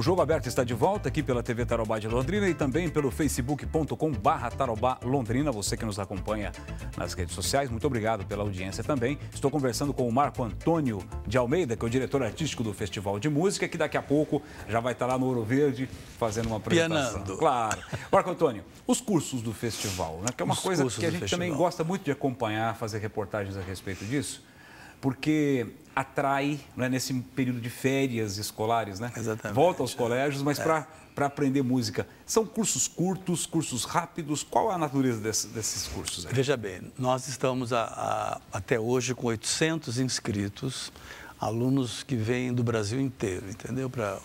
O Jogo Aberto está de volta aqui pela TV Tarobá de Londrina e também pelo facebook.com barra Tarobá Londrina. Você que nos acompanha nas redes sociais, muito obrigado pela audiência também. Estou conversando com o Marco Antônio de Almeida, que é o diretor artístico do Festival de Música, que daqui a pouco já vai estar lá no Ouro Verde fazendo uma apresentação. Pianando. Claro. Marco Antônio, os cursos do festival, né? Que é uma os coisa que a gente também gosta muito de acompanhar, fazer reportagens a respeito disso porque atrai né, nesse período de férias escolares, né? Exatamente. Volta aos colégios, mas é. para para aprender música. São cursos curtos, cursos rápidos? Qual a natureza desse, desses cursos? Aí? Veja bem, nós estamos a, a, até hoje com 800 inscritos, alunos que vêm do Brasil inteiro, entendeu? Para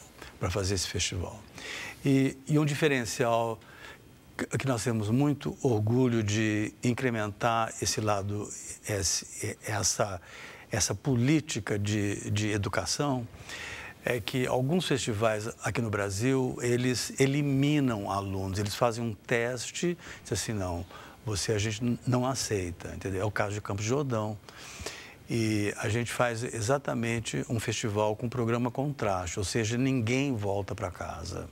fazer esse festival. E, e um diferencial que nós temos muito orgulho de incrementar esse lado, esse, essa essa política de, de educação é que alguns festivais aqui no Brasil, eles eliminam alunos, eles fazem um teste, dizem assim, não, você a gente não aceita, entendeu? É o caso de Campos de Jordão. E a gente faz exatamente um festival com um programa contraste, ou seja, ninguém volta para casa.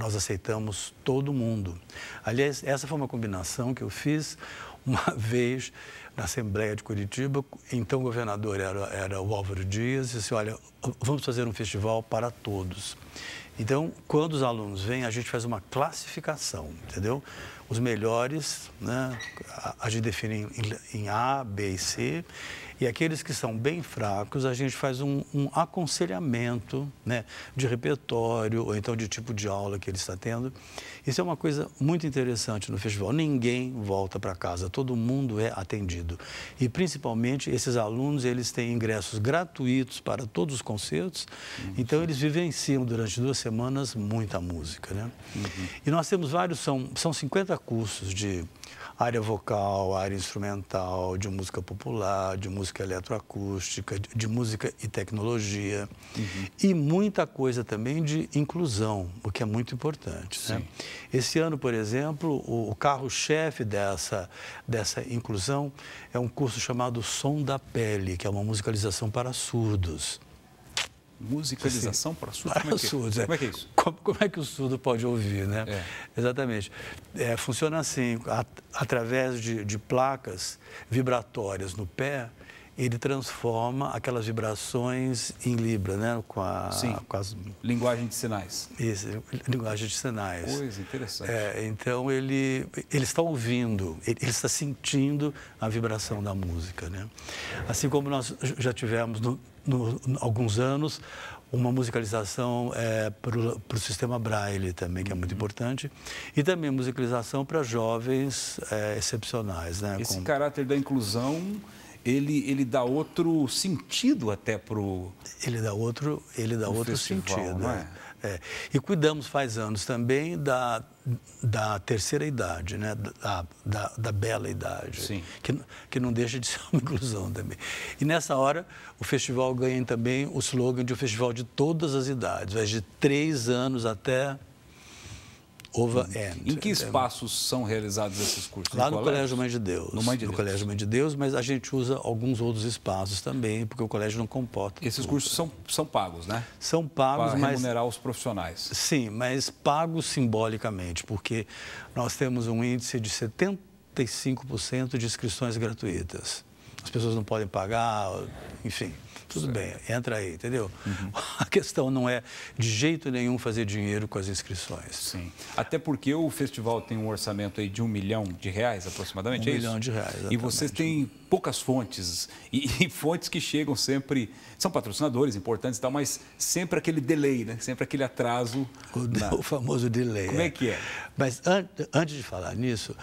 Nós aceitamos todo mundo. Aliás, essa foi uma combinação que eu fiz uma vez na Assembleia de Curitiba. Então, o governador era, era o Álvaro Dias e disse: Olha, vamos fazer um festival para todos. Então, quando os alunos vêm, a gente faz uma classificação, entendeu? Os melhores, né, a gente define em, em A, B e C, e aqueles que são bem fracos, a gente faz um, um aconselhamento né, de repertório ou então de tipo de aula que ele está tendo. Isso é uma coisa muito interessante no festival. Ninguém volta para casa, todo mundo é atendido. E principalmente esses alunos, eles têm ingressos gratuitos para todos os concertos. Uhum. Então eles vivenciam durante duas semanas muita música, né? Uhum. E nós temos vários, são, são 50 cursos de área vocal, área instrumental, de música popular, de música eletroacústica, de, de música e tecnologia. Uhum. E muita coisa também de inclusão, o que é muito importante. Né? Esse ano, por exemplo, o, o carro-chefe dessa, dessa inclusão é um curso chamado Som da Pele, que é uma musicalização para surdos. Musicalização para surdo? Para como é que, é? é. Como é que é isso? Como, como, é que o surdo pode ouvir, né? É. Exatamente. É, funciona assim, at, através de, de placas vibratórias no pé, ele transforma aquelas vibrações em Libra, né? Com a, Sim, com as... linguagem de sinais. Isso, linguagem de sinais. Coisa interessante. É, então, ele, ele está ouvindo, ele, ele está sentindo a vibração da música, né? Assim como nós já tivemos no, no, no alguns anos uma musicalização é, para o sistema Braille também, que é muito uhum. importante, e também musicalização para jovens é, excepcionais. Né? Esse Com... caráter da inclusão ele, ele dá outro sentido até para o. Ele dá outro, ele dá outro festival, sentido. É. é? É. E cuidamos faz anos também da, da terceira idade, né? da, da, da bela idade, Sim. Que, que não deixa de ser uma inclusão também. E nessa hora, o festival ganha também o slogan de um festival de todas as idades, vai de três anos até Ova End. Em que espaços são realizados esses cursos? Lá no, Colégio Mãe de Deus. No, Mãe de no Colégio Mãe de Deus, mas a gente usa alguns outros espaços também, porque o colégio não comporta. Esses tudo. cursos são, são pagos, né? São pagos, Para mas... remunerar os profissionais. Sim, mas pagos simbolicamente, porque nós temos um índice de 75% de inscrições gratuitas as pessoas não podem pagar, enfim. Tudo certo. bem, entra aí, entendeu? Uhum. A questão não é de jeito nenhum fazer dinheiro com as inscrições. Sim. Até porque o festival tem um orçamento aí de um milhão de reais aproximadamente. É um é milhão isso? de reais. Exatamente. E vocês têm poucas fontes e, e, fontes que chegam sempre, são patrocinadores importantes e tal, mas sempre aquele delay, né? sempre aquele atraso. O, na... o famoso delay. Como é, é que é? Mas an antes de falar nisso,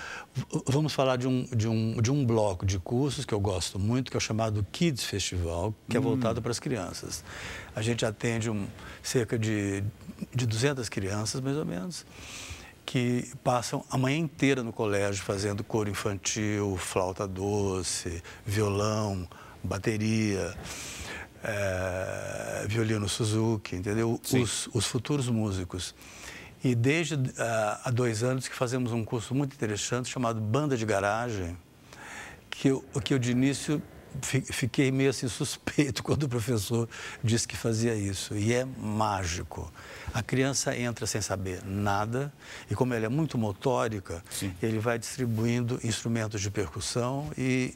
vamos falar de um, de, um, de um bloco de cursos que eu gosto muito, que é o chamado Kids Festival, que é hum. é voltado para as crianças. A gente atende um, cerca de, de 200 crianças, mais ou menos que passam a manhã inteira no colégio fazendo coro infantil, flauta doce, violão, bateria, é, violino Suzuki, entendeu? Os, os, futuros músicos. E desde uh, há dois anos que fazemos um curso muito interessante chamado Banda de Garagem, que eu, que eu de início fiquei meio assim suspeito quando o professor disse que fazia isso. E é mágico. A criança entra sem saber nada e como ela é muito motórica, Sim. ele vai distribuindo instrumentos de percussão e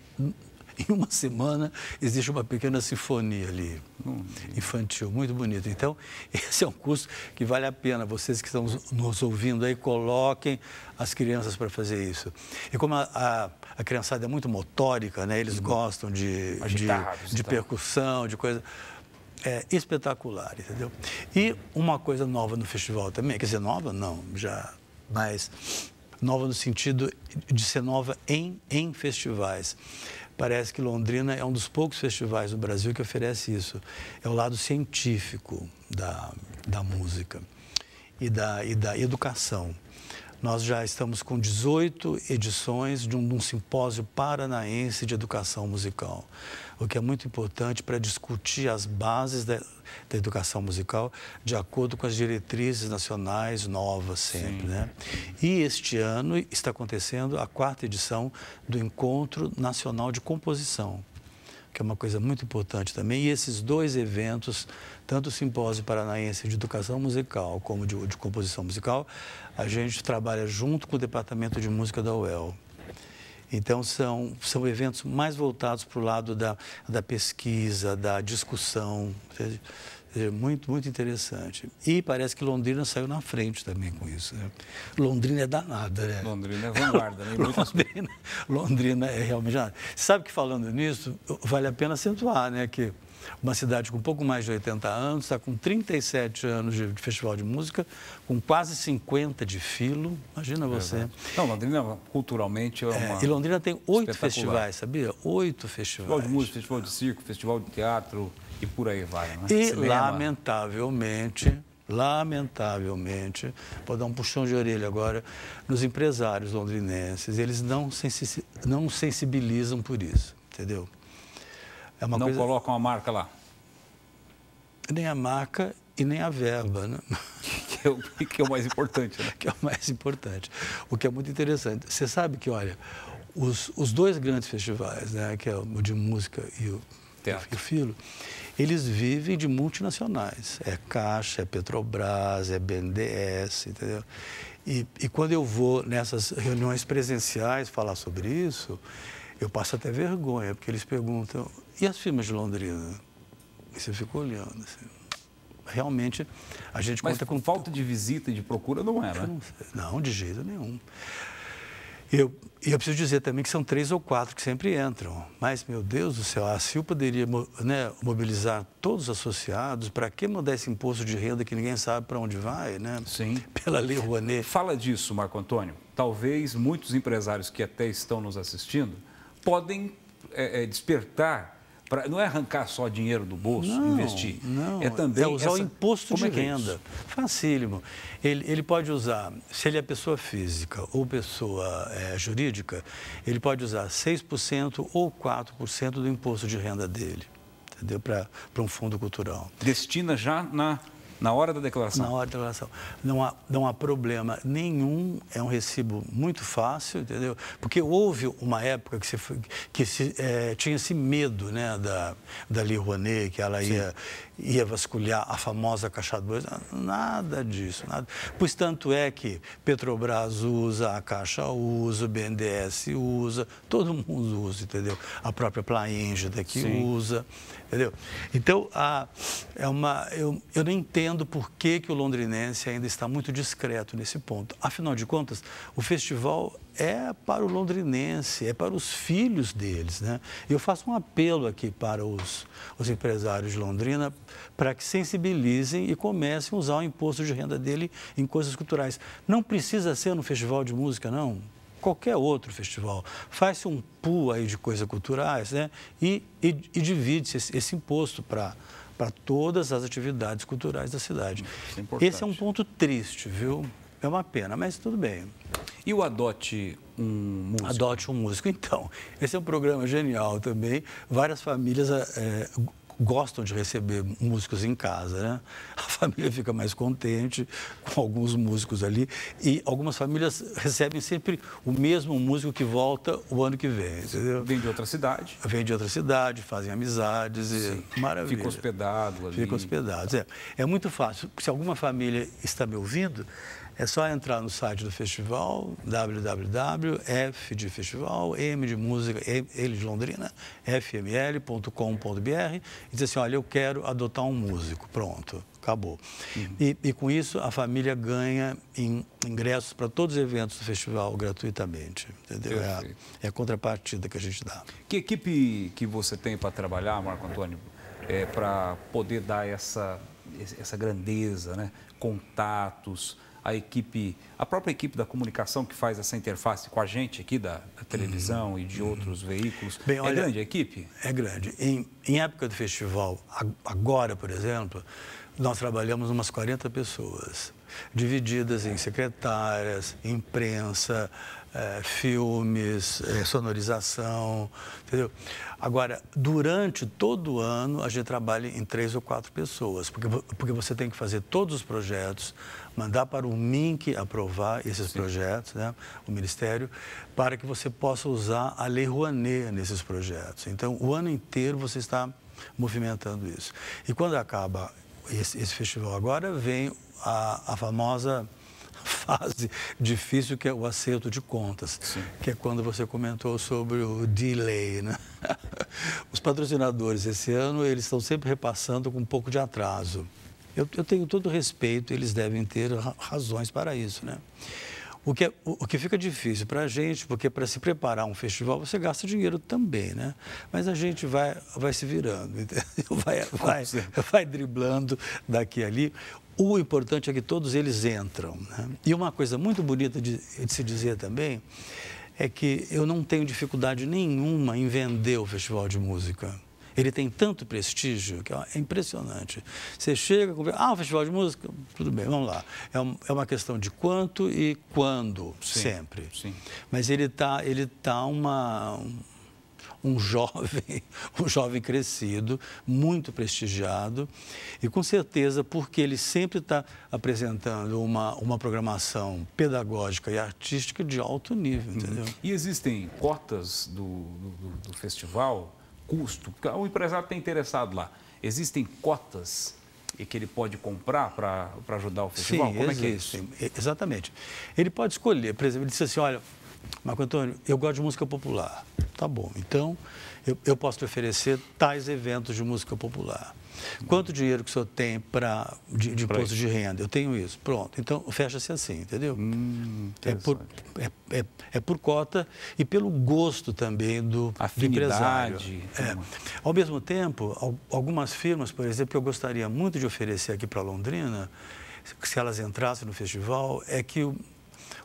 em uma semana existe uma pequena sinfonia ali, hum, hum. infantil, muito bonita. Então, esse é um curso que vale a pena. Vocês que estão nos ouvindo aí, coloquem as crianças para fazer isso. E como a, a, a, criançada é muito motórica, né? eles hum. gostam de, de, de percussão, de coisa é, espetacular, entendeu? E uma coisa nova no festival também, quer dizer, nova não, já, mas nova no sentido de ser nova em, em festivais. Parece que Londrina é um dos poucos festivais do Brasil que oferece isso. É o lado científico da, da música e da, e da educação. Nós já estamos com 18 edições de um, um simpósio paranaense de educação musical, o que é muito importante para discutir as bases da, da educação musical de acordo com as diretrizes nacionais novas sempre, né? E este ano está acontecendo a quarta edição do Encontro Nacional de Composição, que é uma coisa muito importante também. E esses dois eventos, tanto o Simpósio Paranaense de Educação Musical como de, de Composição Musical, a gente trabalha junto com o Departamento de Música da UEL. Então, são, são eventos mais voltados para o lado da, da pesquisa, da discussão. Entende? É muito, muito interessante. E parece que Londrina saiu na frente também com isso. Né? Londrina é danada, né? Londrina é vanguarda, né? Londrina, Londrina é realmente danada. Sabe que falando nisso, vale a pena acentuar, né? Que uma cidade com um pouco mais de 80 anos, está com 37 anos de, de festival de música, com quase 50 de filo. Imagina é você. É Não, Londrina culturalmente é, é uma. É, e Londrina tem oito festivais, sabia? Oito festivais. Festival de música, festival de circo, festival de teatro e por aí vai. Né? E Cinema. lamentavelmente lamentavelmente, vou dar um puxão de orelha agora, nos empresários londrinenses, eles não, sensibilizam por isso, entendeu? É uma não coisa... colocam a marca lá? Nem a marca e nem a verba, né? É que, é o, que é o mais importante, né? que é o mais importante. O que é muito interessante. Você sabe que, olha, os, os dois grandes festivais, né, que é o de música e o, Teatro. e o Filo, eles vivem de multinacionais. É Caixa, é Petrobras, é BNDES, entendeu? E, e quando eu vou nessas reuniões presenciais falar sobre isso, eu passo até vergonha, porque eles perguntam, e as firmas de Londrina? E você fica olhando, assim. Realmente, a gente Mas conta com... falta de visita e de procura não era? Não, não, de jeito nenhum. E eu, eu, preciso dizer também que são três ou quatro que sempre entram. Mas, meu Deus do céu, a CIL poderia né, mobilizar todos os associados. Para que mandar esse imposto de renda que ninguém sabe para onde vai, né? Sim. Pela Lei Rouanet. Fala disso, Marco Antônio. Talvez muitos empresários que até estão nos assistindo podem é, é, despertar Pra, não é arrancar só dinheiro do bolso, não, investir. Não, é também é usar essa... o imposto Como de é, é renda. É Facílimo. Ele, ele pode usar, se ele é pessoa física ou pessoa é, jurídica, ele pode usar 6% ou 4% do imposto de renda dele. Entendeu? Para um fundo cultural. Destina já na na hora da declaração? Na hora da declaração. Não há, não há problema nenhum, é um recibo muito fácil, entendeu? Porque houve uma época que, se, que se, é, tinha esse medo né, da, da Lei que ela ia ia vasculhar a famosa Caixa 2, ah, nada disso, nada. Pois tanto é que Petrobras usa, a Caixa usa, o BNDES usa, todo mundo usa, entendeu? A própria Plaenge daqui Sim. usa, entendeu? Então, a, é uma, eu, eu não entendo por que, que o londrinense ainda está muito discreto nesse ponto. Afinal de contas, o festival é para o londrinense, é para os filhos deles. Né? Eu faço um apelo aqui para os, os empresários de Londrina para que sensibilizem e comecem a usar o imposto de renda dele em coisas culturais. Não precisa ser no festival de música, não. Qualquer outro festival. Faz-se um pool aí de coisas culturais né? e, e, e divide-se esse, esse imposto para para todas as atividades culturais da cidade. É Esse é um ponto triste, viu? É uma pena, mas tudo bem. E o Adote um Músico? Adote um Músico. Então, esse é um programa genial também. Várias famílias é, gostam de receber músicos em casa, né? A família fica mais contente com alguns músicos ali e algumas famílias recebem sempre o mesmo músico que volta o ano que vem, entendeu? Vem de outra cidade. Vem de outra cidade, fazem amizades Sim. e maravilha. Fica hospedado ali. Fica hospedado, é. É muito fácil. Se alguma família está me ouvindo, é só entrar no site do festival, www.f de festival, m de música, ele de Londrina, fml.com.br, e dizer assim, olha, eu quero adotar um músico, pronto, acabou. Uhum. E, e, com isso, a família ganha in, ingressos para todos os eventos do festival gratuitamente, entendeu? É a, é a, contrapartida que a gente dá. Que equipe que você tem para trabalhar, Marco Antônio, é, para poder dar essa, essa grandeza, né? contatos a equipe, a própria equipe da comunicação que faz essa interface com a gente aqui da, da televisão uhum. e de outros uhum. veículos? Bem, é olha, é grande a equipe? É grande. Em, em época do festival, agora, por exemplo, nós trabalhamos umas 40 pessoas divididas em secretárias, imprensa, é, filmes, é, sonorização, entendeu? Agora, durante todo o ano, a gente trabalha em três ou quatro pessoas, porque, porque você tem que fazer todos os projetos, mandar para o MINC aprovar esses Sim. projetos, né, o Ministério, para que você possa usar a Lei Rouanet nesses projetos. Então, o ano inteiro você está movimentando isso. E quando acaba esse, esse festival agora, vem a, a famosa fase difícil que é o acerto de contas, Sim. que é quando você comentou sobre o delay, né? Os patrocinadores esse ano, eles estão sempre repassando com um pouco de atraso. Eu, eu tenho todo respeito, eles devem ter razões para isso, né? O que, é, o que fica difícil para a gente, porque para se preparar um festival você gasta dinheiro também, né? Mas a gente vai, vai se virando, Vai, vai, vai driblando daqui a ali. O importante é que todos eles entram. Né? E uma coisa muito bonita de, de, se dizer também é que eu não tenho dificuldade nenhuma em vender o Festival de Música. Ele tem tanto prestígio que é impressionante. Você chega, conversa, ah, o Festival de Música, tudo bem, vamos lá. É, um, é uma questão de quanto e quando, sim, sempre. Sim. Mas ele está ele tá uma, um jovem, um jovem crescido, muito prestigiado, e com certeza porque ele sempre está apresentando uma, uma programação pedagógica e artística de alto nível, uhum. entendeu? E existem cotas do, do, do festival, custo, o empresário está interessado lá, existem cotas e que ele pode comprar para ajudar o festival? Sim, Como existe, é que é isso? Exatamente. Ele pode escolher, por exemplo, ele disse assim, olha, Marco Antônio, eu gosto de música popular. Tá bom, então eu, eu posso te oferecer tais eventos de música popular. Quanto dinheiro que o senhor tem pra, de, de imposto de renda? Eu tenho isso. Pronto. Então, fecha-se assim, entendeu? Hum, é, por, é, é, é, por cota e pelo gosto também do, do empresário. É. é Ao mesmo tempo, algumas firmas, por exemplo, que eu gostaria muito de oferecer aqui para Londrina, se elas entrassem no festival, é que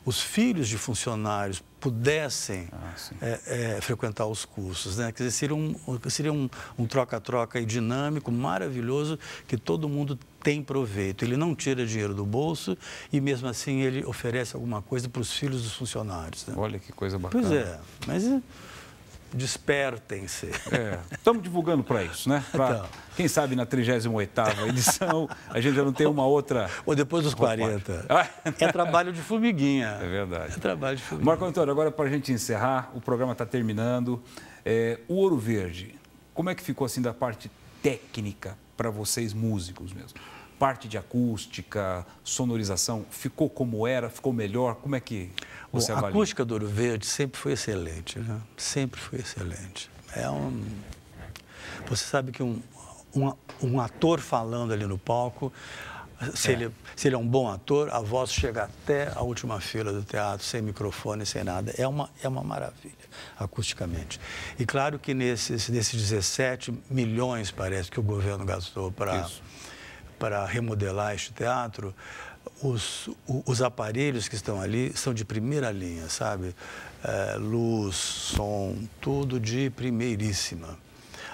os filhos de funcionários pudessem ah, é, é, frequentar os cursos. Né? Quer dizer, seria um troca-troca um, um dinâmico, maravilhoso, que todo mundo tem proveito. Ele não tira dinheiro do bolso e, mesmo assim, ele oferece alguma coisa para os filhos dos funcionários. Né? Olha que coisa bacana. Pois é, mas... É Despertem-se. Estamos é, divulgando para isso, né? Pra, então. Quem sabe na 38ª edição a gente já não tem uma outra. Ou depois dos 40. é trabalho de formiguinha. É verdade. É trabalho de formiguinha. Marco Antônio, agora para a gente encerrar, o programa está terminando. É, o Ouro Verde, como é que ficou assim da parte técnica para vocês músicos mesmo? parte de acústica, sonorização, ficou como era, ficou melhor? Como é que você Bom, avalia? A acústica do Ouro Verde sempre foi excelente, né? sempre foi excelente. É um... Você sabe que um, um, um ator falando ali no palco, se, é. Ele, se ele é um bom ator, a voz chega até a última fila do teatro, sem microfone, sem nada. É uma, é uma maravilha, acusticamente. E claro que nesses, nesses 17 milhões, parece, que o governo gastou para para remodelar este teatro, os, os aparelhos que estão ali são de primeira linha, sabe? É, luz, som, tudo de primeiríssima.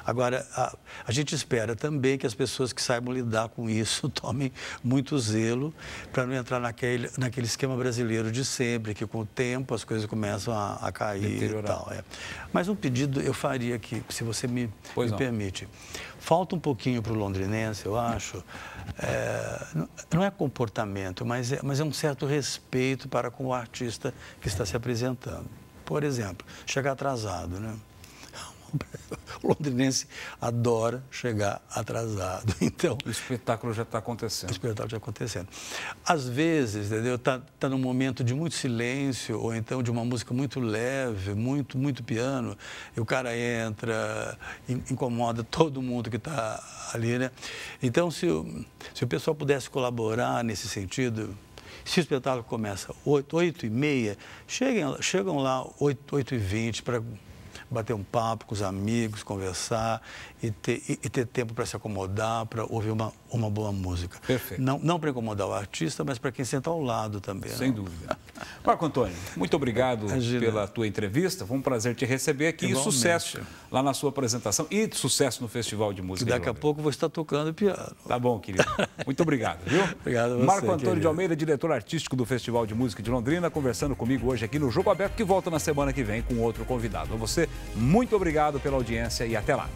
Agora, a, a gente espera também que as pessoas que saibam lidar com isso tomem muito zelo para não entrar naquele, naquele esquema brasileiro de sempre, que com o tempo as coisas começam a, a cair e tal. É. Mas um pedido eu faria aqui, se você me, me permite. Falta um pouquinho para o londrinense, eu acho. É, não é comportamento, mas é, mas é um certo respeito para com o artista que está se apresentando. Por exemplo, chegar atrasado, né? O londrinense adora chegar atrasado. Então, o espetáculo já está acontecendo. O espetáculo já está acontecendo. Às vezes, entendeu? Está tá num momento de muito silêncio, ou então de uma música muito leve, muito, muito piano, e o cara entra, incomoda todo mundo que está ali, né? Então, se o, se o pessoal pudesse colaborar nesse sentido, se o espetáculo começa 8, 8 e meia, cheguem, chegam lá 8, 8 e 20 para bater um papo com os amigos, conversar e ter, e, e ter tempo para se acomodar, para ouvir uma, uma boa música. Perfeito. Não, não para incomodar o artista, mas para quem senta ao lado também. Sem não? Né? dúvida. Marco Antônio, muito obrigado pela tua entrevista. Foi um prazer te receber aqui Igualmente. e sucesso lá na sua apresentação e sucesso no Festival de Música. Que daqui a pouco vou estar tocando piano. Tá bom, querido. Muito obrigado, viu? obrigado a você, Marco Antônio querido. de Almeida, diretor artístico do Festival de Música de Londrina, conversando comigo hoje aqui no Jogo Aberto, que volta na semana que vem com outro convidado. A você, muito obrigado pela audiência e até lá.